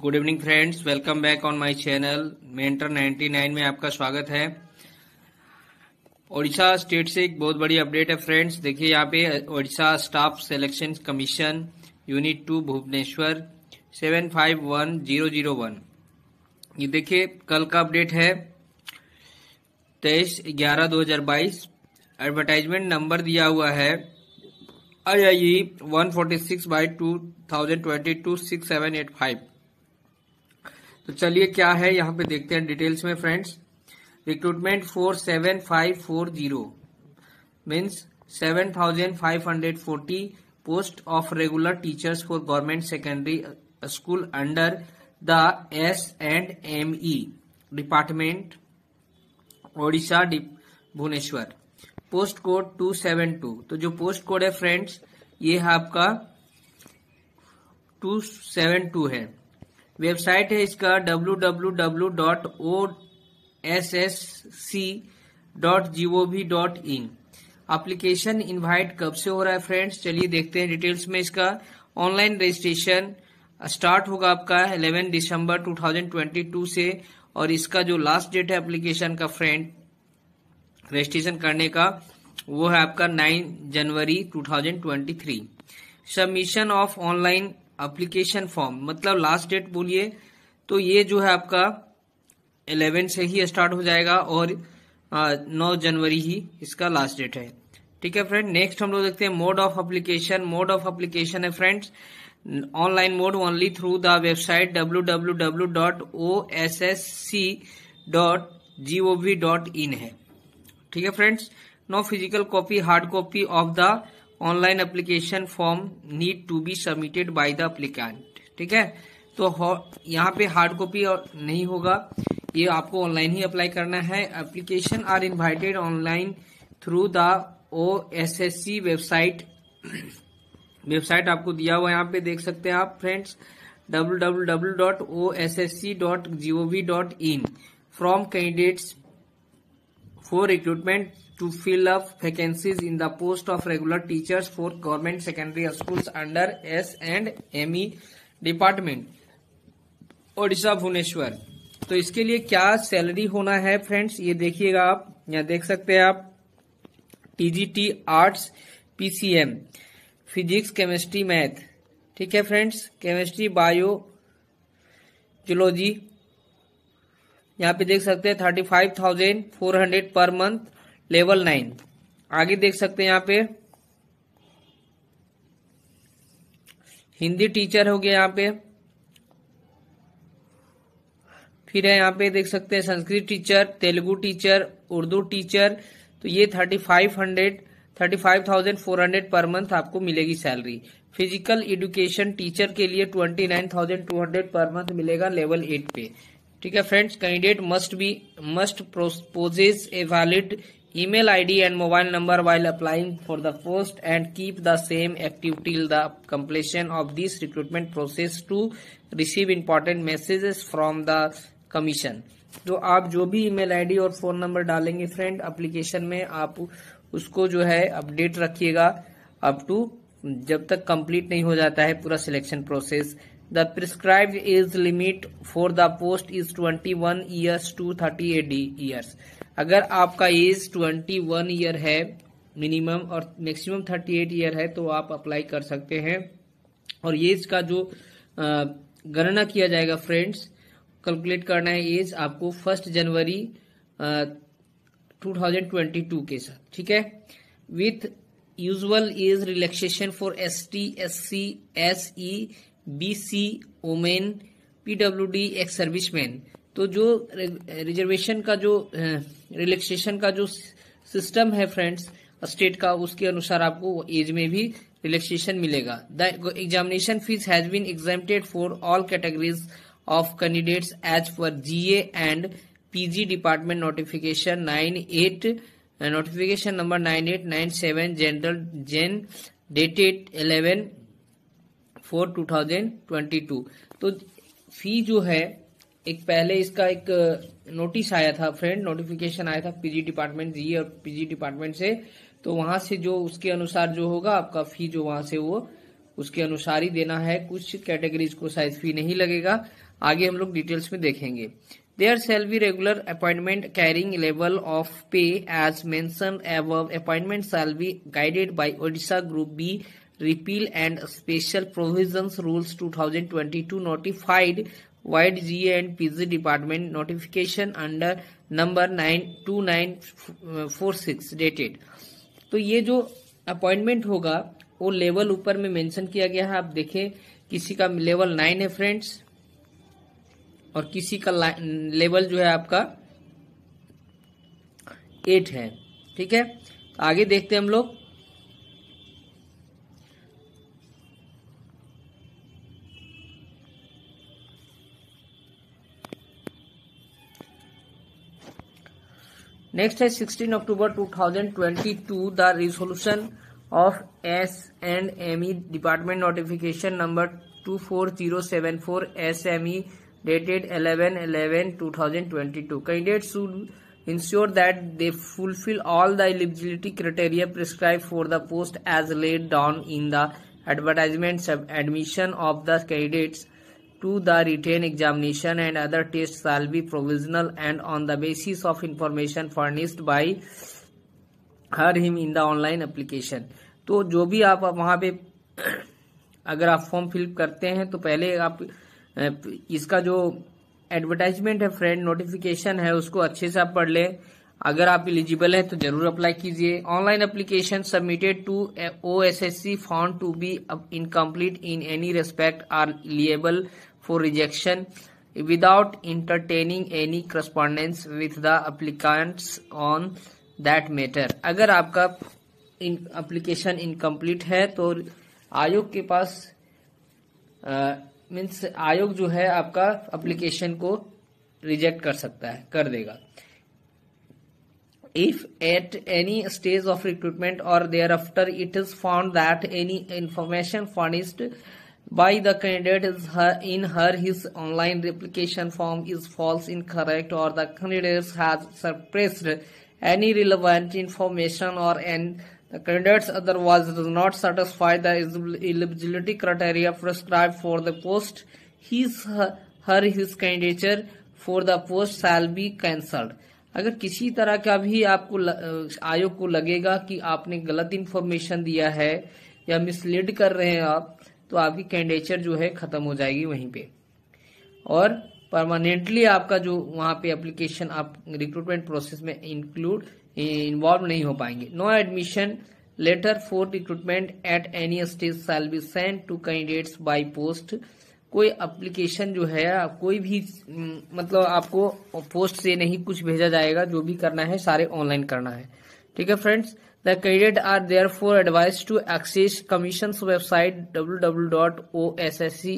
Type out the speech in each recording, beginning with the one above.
Good evening friends welcome back on my channel mentor 99 में आपका स्वागत है ओडिशा स्टेट से एक बहुत बड़ी अपडेट है फ्रेंड्स देखिए यहाँ पे Odisha staff selection commission unit two Bhubaneswar seven five one zero zero one ये देखिए कल का अपडेट है तेईस ग्यारह दो हजार बाईस एडवर्टाइजमेंट नंबर दिया हुआ है I I one forty six by two thousand twenty two six seven eight five तो चलिए क्या है यहाँ पे देखते हैं डिटेल्स में friends recruitment four seven five four zero means seven thousand five hundred forty post of regular teachers for government secondary school under the S and M E department Odisha Bhubaneswar post code two seven two तो जो post code है friends ये है आपका two seven two है website है इसका W W W dot O S S C dot G O V dot in application invite कब से हो रहा है फ्रेंड्स चलिए देखते हैं डिटेल्स में इसका ऑनलाइन रजिस्ट्रेशन स्टार्ट होगा आपका 11 दिसंबर 2022 से और इसका जो लास्ट डेट है एप्लीकेशन का फ्रेंड रजिस्ट्रेशन करने का वो है आपका 9 जनवरी 2023 submission of online application form मतलब लास्ट डेट बोलिए तो ये जो है आपका एलेवेंथ से ही स्टार्ट हो जाएगा और नौ जनवरी ही इसका लास्ट डेट है ठीक है फ्रेंड नेक्स्ट हम लोग देखते हैं mode of application mode of application है friends online mode only through the website W W W dot O S S C dot G O V dot in है ठीक है friends no physical copy hard copy of the online application form need to be submitted by the applicant ठीक है तो यहाँ पे hard copy नहीं होगा ये आपको ऑनलाइन ही अप्लाई करना है application are invited online through the O S S C website website आपको दिया हुआ यहाँ पे देख सकते हैं आप friends W W W dot O S S C dot G O V dot in from candidates for recruitment to fill up vacancies in the post of regular teachers for government secondary schools under S and ME department Odisha Bhubaneswar तो इसके लिए क्या salary होना है friends ये देखिएगा आप यहाँ देख सकते हैं आप TGT arts PCM physics chemistry math ठीक है फ्रेंड्स केमिस्ट्री बायो जुलॉजी यहाँ पे देख सकते हैं thirty five thousand four hundred per month level nine आगे देख सकते हैं यहाँ पे हिंदी टीचर हो गया यहाँ पे फिर है यहाँ पे देख सकते हैं Sanskrit teacher Telugu teacher Urdu teacher तो ये thirty five hundred thirty five thousand four hundred per month आपको मिलेगी सैलरी फिजिकल एडुकेशन टीचर के लिए twenty nine thousand two hundred per month मिलेगा लेवल एट पे ठीक है friends candidate must be must possess a valid email id and mobile number while applying for the post and keep the same active till the completion of this recruitment process to receive important messages from the commission तो आप जो भी email ID और phone number डालेंगे friend application में आप उसको जो है अपडेट रखिएगा अप टू जब तक कंप्लीट नहीं हो जाता है पूरा selection process The prescribed age limit for the post is 21 years to 38 years. अगर आपका एज 21 ईयर है मिनिमम और मैक्सिमम 38 ईयर है तो आप अप्लाई कर सकते हैं और एज का जो गणना किया जाएगा फ्रेंड्स कैलकुलेट करना है एज आपको फर्स्ट जनवरी 2022 के साथ ठीक है with usual age relaxation for S T S C S E BC women PWD ex serviceman तो जो रिजर्वेशन का जो रिलैक्सेशन eh, का जो सिस्टम है फ्रेंड्स स्टेट का उसके अनुसार आपको एज में भी रिलैक्सेशन मिलेगा the examination fees has been exempted for all categories of candidates as per GA and PG department notification nine eight notification number nine eight nine seven general gen dated eleven four two thousand twenty two तो fee जो है एक पहले इसका एक notice आया था friend notification आया था पीजी डिपार्टमेंट जी और पीजी डिपार्टमेंट से तो वहां से जो उसके अनुसार जो होगा आपका फी जो वहां से वो उसके अनुसार ही देना है कुछ कैटेगरीज को शायद फी नहीं लगेगा आगे हम लोग डिटेल्स में देखेंगे there shall be regular appointment carrying level of pay as mention above appointment shall be guided by Odisha group B repeal and special provisions rules 2022 notified wide GA and PG department notification under number 92946 dated तो ये जो appointment होगा वो level ऊपर में mention किया गया है आप देखें किसी का लेवल नाइन है फ्रेंड्स और किसी का लेवल जो है आपका एट है ठीक है आगे देखते हैं हम लोग Next is 16 October 2022 The resolution of S and M Department notification number 24074 SME dated 11-11-2022. Candidates should ensure that they fulfill all the eligibility criteria prescribed for the post as laid down in the advertisement admission of the candidates to the written examination and other tests shall be provisional and on the basis of information furnished by her him in the online application तो जो भी आप वहाँ पे अगर आप form fill up करते हैं तो पहले आप इसका जो एडवर्टाइजमेंट है फ्रेंड नोटिफिकेशन है उसको अच्छे से आप पढ़ लें अगर आप एलिजिबल हैं तो जरूर अप्लाई कीजिए online application submitted to O S S C form to be incomplete in any respect are eligible for rejection without entertaining any correspondence with the applicants on that matter अगर आपका application incomplete है तो आयोग के पास means आयोग जो है आपका अप्लीकेशन को रिजेक्ट कर सकता है कर देगा if at any stage of recruitment or thereafter it is found that any information furnished by the candidate is her, in her his online application form is false incorrect or the candidate has suppressed any relevant information or and the candidates otherwise does not satisfy the eligibility criteria prescribed for the post his her his candidature for the post shall be cancelled अगर किसी तरह का भी आपको आयोग को लगेगा कि आपने गलत इन्फॉर्मेशन दिया है या मिसलीड कर रहे हैं आप तो आपकी कैंडिडेचर जो है ख़त्म हो जाएगी वहीं पे और परमानेंटली आपका जो वहां पे एप्लीकेशन आप रिक्रूटमेंट प्रोसेस में इंक्लूड इन्वॉल्व नहीं हो पाएंगे no admission letter for recruitment at any stage shall be send to candidates by post कोई एप्लीकेशन जो है कोई भी हम्म, मतलब आपको पोस्ट से नहीं कुछ भेजा जाएगा जो भी करना है सारे ऑनलाइन करना है ठीक है friends the candidate are therefore advice to access commission website W W dot O S S C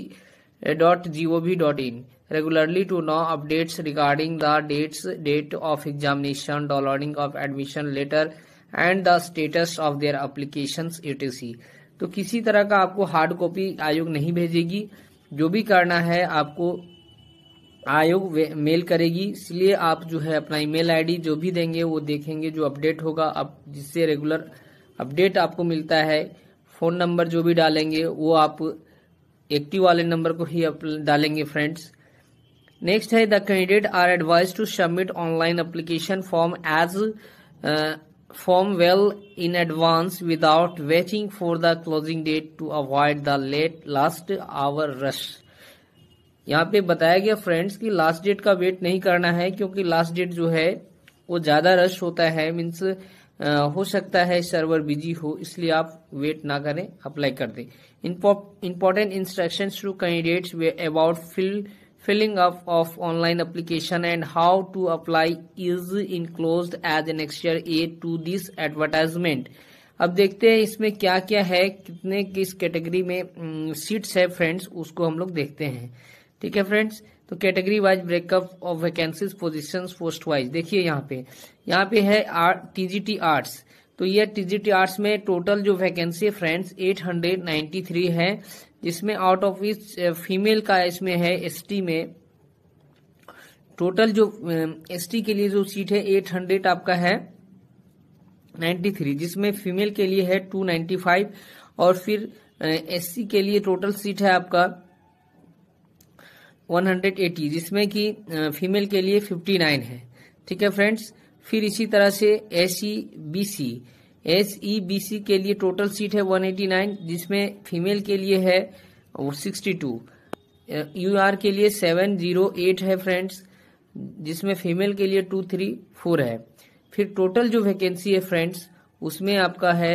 dot G O V dot in know updates regarding the dates date of examination of of admission letter and the status of their application U T C तो किसी तरह का आपको hard copy आयोग नहीं भेजेगी जो भी करना है आपको आयोग मेल करेगी इसलिए आप जो है अपना ईमेल आईडी जो भी देंगे वो देखेंगे जो अपडेट होगा आप जिससे रेगुलर अपडेट आपको मिलता है फ़ोन नंबर जो भी डालेंगे वो आप एक्टिव वाले नंबर को ही डालेंगे फ्रेंड्स नेक्स्ट है the candidate are advise to submit online application form as form well in advance without waiting for the closing date to avoid the late last hour rush यहाँ पे बताया गया friends कि last date का wait नहीं करना है क्योंकि लास्ट डेट जो है वो ज्यादा रश होता है मीन्स हो सकता है सर्वर बिजी हो इसलिए आप वेट ना करें अप्लाई कर दें important instruction to candidates about field filling up of online application and how to apply is enclosed as an extra A to this advertisement अब देखते हैं इसमें क्या क्या है कितने किस कैटेगरी में सीट्स हम्म, है फ्रेंड्स उसको हम लोग देखते हैं ठीक है फ्रेंड्स तो category wise breakup of vacancies positions post wise देखिए यहाँ पे यहाँ पे है टीजीटी टी आर्ट्स तो यह टीजीटी आर्ट्स में टोटल जो वैकेंसी फ्रेंड्स 893 है जिसमें आउट ऑफ इस फीमेल का इसमें है एसटी में टोटल जो एसटी um, के लिए जो सीट है 800 आपका है 93 जिसमें फीमेल के लिए है 295 और फिर एससी uh, के लिए टोटल सीट है आपका 180 जिसमें कि फीमेल uh, के लिए 59 है ठीक है फ्रेंड्स फिर इसी तरह से S E B C S E B C के लिए टोटल सीट है 189 जिसमें फीमेल के लिए है 62 यू आर के लिए 708 है फ्रेंड्स जिसमें फीमेल के लिए 234 है फिर टोटल जो वैकेंसी है फ्रेंड्स उसमें आपका है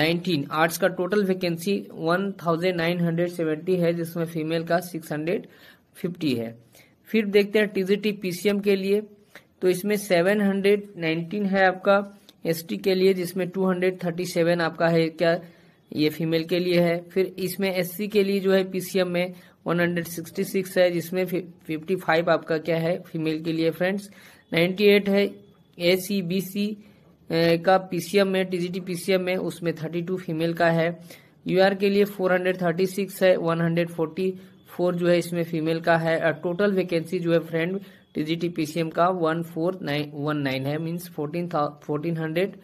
19 आर्ट्स का टोटल वैकेंसी 1970 है जिसमें फीमेल का 650 है फिर देखते हैं टीजीटी पीसीएम के लिए तो इसमें सेवन हंड्रेड नाइनटीन है आपका एसटी के लिए जिसमें टू हंड्रेड थर्टी सेवन आपका है क्या ये फीमेल के लिए है फिर इसमें एससी के लिए जो है पीसीएम में 166 है जिसमें 55 आपका क्या है फीमेल के लिए फ्रेंड्स 98 है ए सी बी सी का पीसीएम में टीजीटी पीसीएम में उसमें 32 फीमेल का है यूआर के लिए 436 है 144 जो है इसमें फीमेल का है और टोटल वैकेंसी जो है फ्रेंड टीजीटी पीसीएम का one four nine one nine है means fourteen fourteen hundred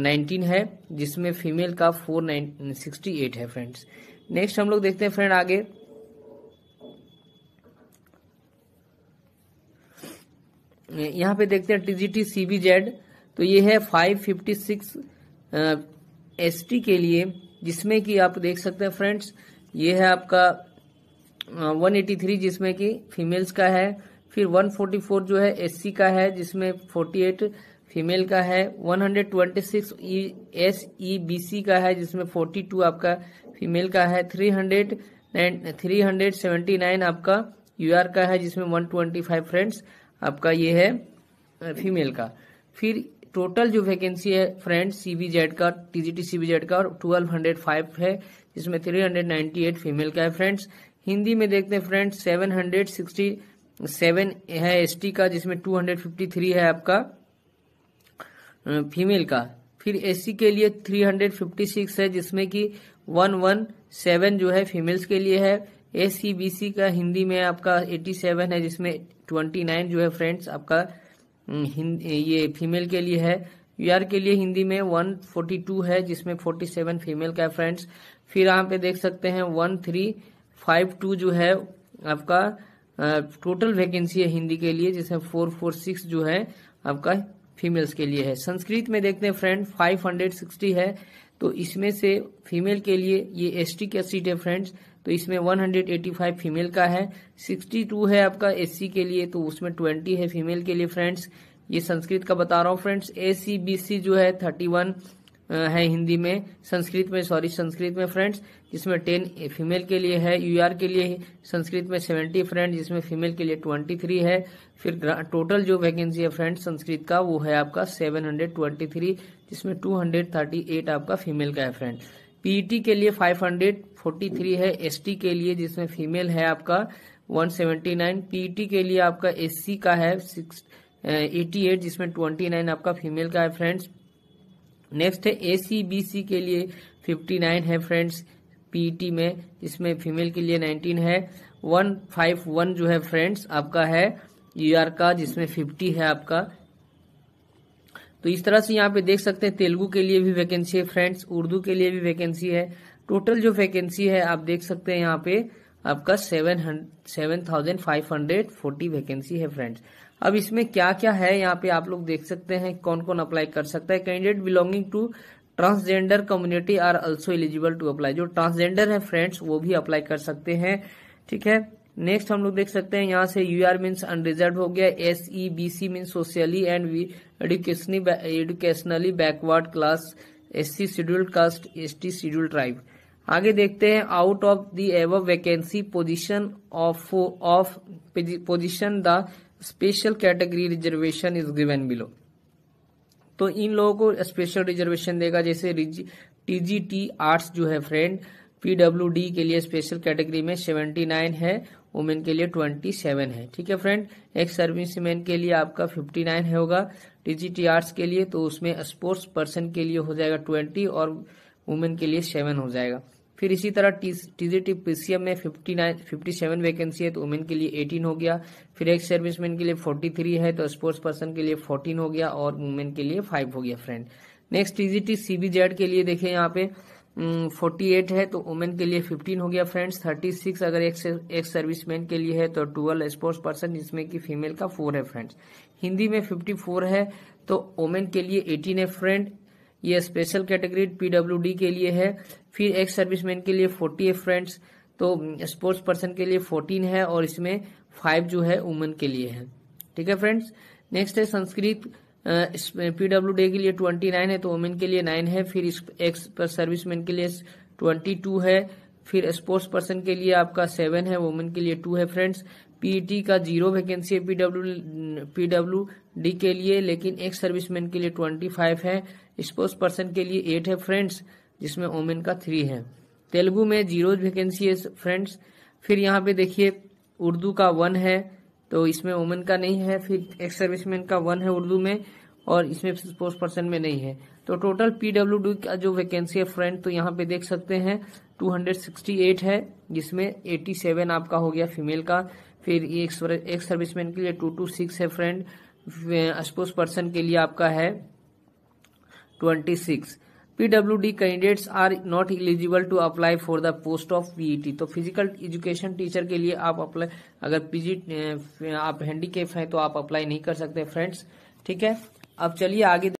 nineteen है जिसमें फीमेल का फोर नाइन सिक्सटी एट है फ्रेंड्स नेक्स्ट हम लोग देखते हैं फ्रेंड आगे यहाँ पे देखते हैं टीजीटी सीबीजेड तो ये है five fifty six S T के लिए जिसमें कि आप देख सकते हैं फ्रेंड्स ये है आपका वन एटी थ्री जिसमें कि फीमेल्स का है फिर 144 जो है एससी का है जिसमें 48 फीमेल का है 126 एस ई बी सी का है जिसमें 42 आपका फीमेल का है 300 379 आपका यूआर का है जिसमें 125 फ्रेंड्स आपका ये है फीमेल का फिर टोटल जो वैकेंसी है फ्रेंड्स सीबीजेड का टीजीटी सीबीजेड का ट्वेल्व हंड्रेड फाइव है जिसमें three hundred ninety eight female का है फ्रेंड्स हिंदी में देखते हैं friends seven hundred sixty seven है एसटी का जिसमें टू हंड्रेड फिफ्टी थ्री है आपका फीमेल का फिर एससी के लिए थ्री हंड्रेड फिफ्टी सिक्स है जिसमें कि वन वन सेवन जो है फीमेल्स के लिए है एस सी बी सी का हिंदी में आपका एटी सेवन है जिसमें ट्वेंटी नाइन जो है फ्रेंड्स आपका ये फीमेल के लिए है यूआर के लिए हिंदी में वन फोर्टी टू है जिसमें फोर्टी सेवन फीमेल का है फ्रेंड्स फिर यहाँ पे देख सकते हैं वन थ्री फाइव टू जो है आपका टोटल वैकेंसी है हिंदी के लिए जैसे फोर फोर सिक्स जो है आपका फीमेल्स के लिए है संस्कृत में देखते हैं फ्रेंड फाइव हंड्रेड सिक्सटी है तो इसमें से फीमेल के लिए ये एसटी का सीट है फ्रेंड्स तो इसमें 185 फीमेल का है 62 है आपका एससी के लिए तो उसमें 20 है फीमेल के लिए फ्रेंड्स ये संस्कृत का बता रहा हूँ फ्रेंड्स ए सी जो है वन है हिंदी में संस्कृत में सॉरी संस्कृत में फ्रेंड्स जिसमें टेन फीमेल के लिए है यूआर के लिए संस्कृत में सेवेंटी फ्रेंड जिसमें फीमेल के लिए ट्वेंटी थ्री है फिर टोटल जो वैकेंसी है फ्रेंड संस्कृत का वो है आपका सेवन हंड्रेड ट्वेंटी थ्री जिसमें टू हंड्रेड थर्टी एट आपका फीमेल का है फ्रेंड पीईटी e के लिए फाइव हंड्रेड फोर्टी थ्री है टी के लिए जिसमें फीमेल है आपका वन सेवेंटी नाइन पीईटी के लिए आपका सी का है सिक्स एटी एट जिसमें ट्वेंटी नाइन आपका फीमेल का है फ्रेंड्स नेक्स्ट है ए सी बी सी के लिए फिफ्टी नाइन है फ्रेंड्स पीटी e में इसमें फीमेल के लिए नाइनटीन है वन फाइव वन जो है फ्रेंड्स आपका है यूआर e का जिसमें फिफ्टी है आपका तो इस तरह से यहाँ पे देख सकते हैं तेलुगु के लिए भी वैकेंसी है फ्रेंड्स उर्दू के लिए भी वैकेंसी है टोटल जो वैकेंसी है आप देख सकते हैं यहाँ पे आपका seven seven thousand five hundred forty vacancy है फ्रेंड्स अब इसमें क्या क्या है यहाँ पे आप लोग देख सकते हैं कौन कौन अप्लाई कर सकता है candidate belonging to transgender community are also eligible to apply जो ट्रांसजेंडर है फ्रेंड्स वो भी अप्लाई कर सकते हैं ठीक है नेक्स्ट हम लोग देख सकते हैं यहाँ से यू आर मीन्स अनरिजर्व हो गया S E B C means socially and educationally backward class S C scheduled caste S T schedule tribe आगे देखते हैं out of the above vacancy position of of position the special category reservation is given below तो इन लोगों को special reservation देगा जैसे TGT arts जो है फ्रेंड पीडब्ल्यू के लिए स्पेशल कैटेगरी में सेवेंटी नाइन है वुमेन के लिए ट्वेंटी सेवन है ठीक है फ्रेंड एक सर्विसमैन के लिए आपका फिफ्टी नाइन होगा टीजीटी आर्ट्स के लिए तो उसमें स्पोर्ट्स पर्सन के लिए हो जाएगा ट्वेंटी और वुमेन के लिए सेवन हो जाएगा फिर इसी तरह टीजीटी पीसीएम में fifty nine fifty seven vacancy है तो वुमेन के लिए एटीन हो गया फिर एक सर्विसमैन के लिए फोर्टी थ्री है तो स्पोर्ट्स पर्सन के लिए फोर्टीन हो गया और वुमेन के लिए फाइव हो गया फ्रेंड नेक्स्ट टीजीटी सीबीजेड के लिए देखें यहाँ पे फोर्टी एट है तो वुमेन के लिए फिफ्टीन हो गया फ्रेंड्स थर्टी सिक्स अगर एक, एक सर्विसमैन के लिए है तो ट्वेल्व स्पोर्ट्स पर्सन जिसमें कि फीमेल का फोर है फ्रेंड्स हिंदी में फिफ्टी फोर है तो वुमेन के लिए एटीन है फ्रेंड ये स्पेशल कैटेगरी पीडब्ल्यू के लिए है फिर एक्स सर्विसमैन के लिए फोर्टी है फ्रेंड्स तो स्पोर्ट्स पर्सन के लिए फोर्टीन है और इसमें फाइव जो है वुमेन के लिए है ठीक है फ्रेंड्स नेक्स्ट है संस्कृत पीडब्ल्यू डे के लिए ट्वेंटी नाइन है तो वुमेन के लिए नाइन है फिर एक्स पर सर्विसमैन के लिए ट्वेंटी टू है फिर स्पोर्ट्स पर्सन के लिए आपका सेवन है वुमेन के लिए टू है फ्रेंड्स पीटी का जीरो वैकेंसी है पीडब्ल्यू पीडब्ल्यू डी के लिए लेकिन एक सर्विसमैन के लिए ट्वेंटी फाइव है स्पोर्ट्स पर्सन के लिए एट है फ्रेंड्स जिसमें ओमेन का थ्री है तेलुगु में जीरो वैकेंसी है फ्रेंड्स फिर यहाँ पे देखिए उर्दू का वन है तो इसमें ओमेन का नहीं है फिर एक्स सर्विसमैन का वन है उर्दू में और इसमें स्पोर्ट्स पर्सन में नहीं है तो टोटल पीडब्ल्यू का जो वैकेंसी है फ्रेंड तो यहाँ पे देख सकते हैं 268 है जिसमें 87 आपका हो गया फीमेल का फिर एक एक सर्विसमैन के लिए टू टू सिक्स है फ्रेंड स्पोर्स पर्सन के लिए आपका है twenty six PW D candidates are not eligible to apply for the post of PET तो फिजिकल एजुकेशन टीचर के लिए आप अप्लाई अगर पीजी आप हैंडीकेप हैं तो आप अप्लाई नहीं कर सकते फ्रेंड्स ठीक है अब चलिए आगे